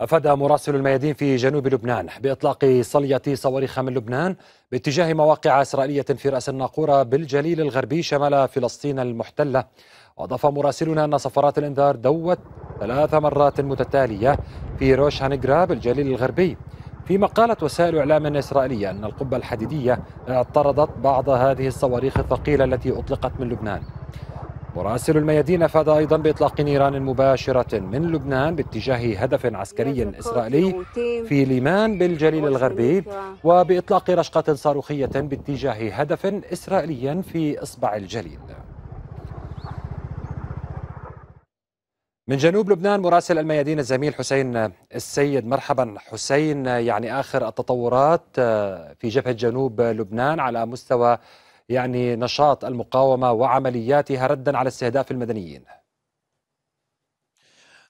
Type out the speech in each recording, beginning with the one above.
أفاد مراسل الميادين في جنوب لبنان بإطلاق صلية صواريخ من لبنان باتجاه مواقع إسرائيلية في رأس الناقورة بالجليل الغربي شمال فلسطين المحتلة وأضاف مراسلنا أن صفرات الإنذار دوت ثلاث مرات متتالية في روش هانجرا بالجليل الغربي فيما قالت وسائل إعلام إسرائيلية أن القبة الحديدية اعترضت بعض هذه الصواريخ الثقيلة التي أطلقت من لبنان مراسل الميادين افاد ايضا باطلاق نيران مباشره من لبنان باتجاه هدف عسكري اسرائيلي في ليمان بالجليل الغربي وباطلاق رشقه صاروخيه باتجاه هدف اسرائيلي في اصبع الجليل من جنوب لبنان مراسل الميادين الزميل حسين السيد مرحبا حسين يعني اخر التطورات في جبهه جنوب لبنان على مستوى يعني نشاط المقاومة وعملياتها ردا على استهداف المدنيين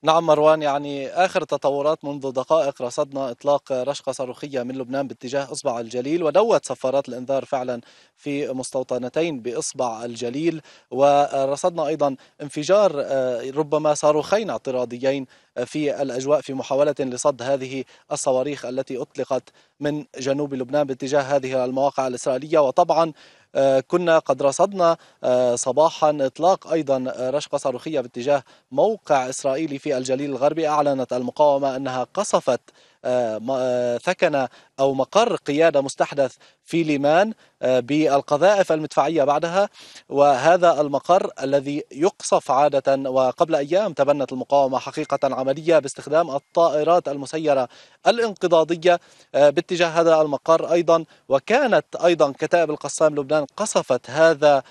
نعم مروان يعني آخر تطورات منذ دقائق رصدنا إطلاق رشقة صاروخية من لبنان باتجاه إصبع الجليل ودوت صفارات الإنذار فعلا في مستوطنتين بإصبع الجليل ورصدنا أيضا انفجار آه، ربما صاروخين اعتراضيين في الأجواء في محاولة لصد هذه الصواريخ التي أطلقت من جنوب لبنان باتجاه هذه المواقع الإسرائيلية وطبعا آه، كنا قد رصدنا آه، صباحا اطلاق ايضا آه، رشقه صاروخيه باتجاه موقع اسرائيلي في الجليل الغربي اعلنت المقاومه انها قصفت آه، آه، ثكن أو مقر قيادة مستحدث في ليمان آه، بالقذائف المدفعية بعدها وهذا المقر الذي يقصف عادة وقبل أيام تبنت المقاومة حقيقة عملية باستخدام الطائرات المسيرة الانقضاضية باتجاه هذا المقر أيضا وكانت أيضا كتائب القسام لبنان قصفت هذا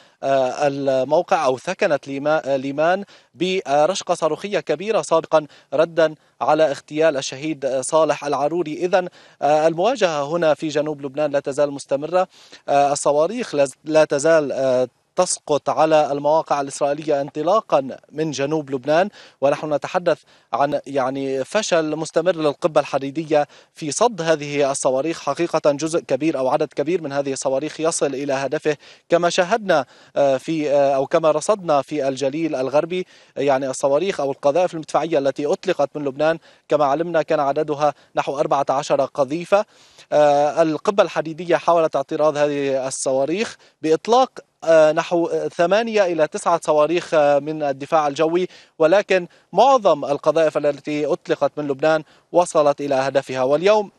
الموقع أو ثكنت ليمان برشقة صاروخية كبيرة سابقا ردا على اغتيال الشهيد صالح العروري إذا آه، المواجهة هنا في جنوب لبنان لا تزال مستمرة آه، الصواريخ لا تزال آه، تسقط على المواقع الإسرائيلية انطلاقا من جنوب لبنان ونحن نتحدث عن يعني فشل مستمر للقبة الحديدية في صد هذه الصواريخ حقيقة جزء كبير أو عدد كبير من هذه الصواريخ يصل إلى هدفه كما شاهدنا آه، في آه، أو كما رصدنا في الجليل الغربي يعني الصواريخ أو القذائف المدفعية التي أطلقت من لبنان كما علمنا كان عددها نحو 14 قذيفة آه، القبة الحديدية حاولت اعتراض هذه الصواريخ بإطلاق آه، نحو ثمانية إلى تسعة صواريخ آه، من الدفاع الجوي ولكن معظم القذائف التي أطلقت من لبنان وصلت إلى هدفها واليوم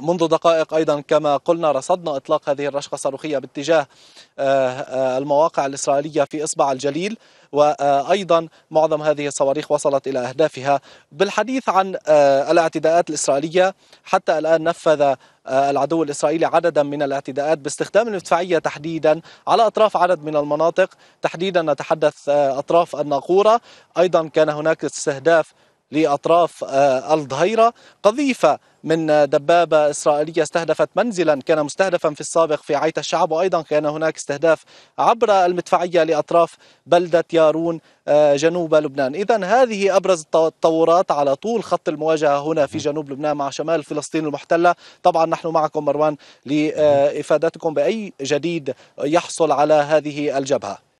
منذ دقائق أيضا كما قلنا رصدنا إطلاق هذه الرشقة الصاروخية باتجاه آه، آه، المواقع الإسرائيلية في إصبع الجليل وأيضا معظم هذه الصواريخ وصلت إلى أهدافها بالحديث عن آه، الاعتداءات الإسرائيلية حتى الآن نفذ العدو الإسرائيلي عددا من الاعتداءات باستخدام المدفعية تحديدا على أطراف عدد من المناطق تحديدا نتحدث أطراف الناقورة أيضا كان هناك استهداف لأطراف آه، الظهيرة قذيفة من دبابة إسرائيلية استهدفت منزلا كان مستهدفا في السابق في عيت الشعب وأيضا كان هناك استهداف عبر المدفعية لأطراف بلدة يارون آه، جنوب لبنان إذا هذه أبرز التطورات على طول خط المواجهة هنا في جنوب لبنان مع شمال فلسطين المحتلة طبعا نحن معكم مروان لإفادتكم بأي جديد يحصل على هذه الجبهة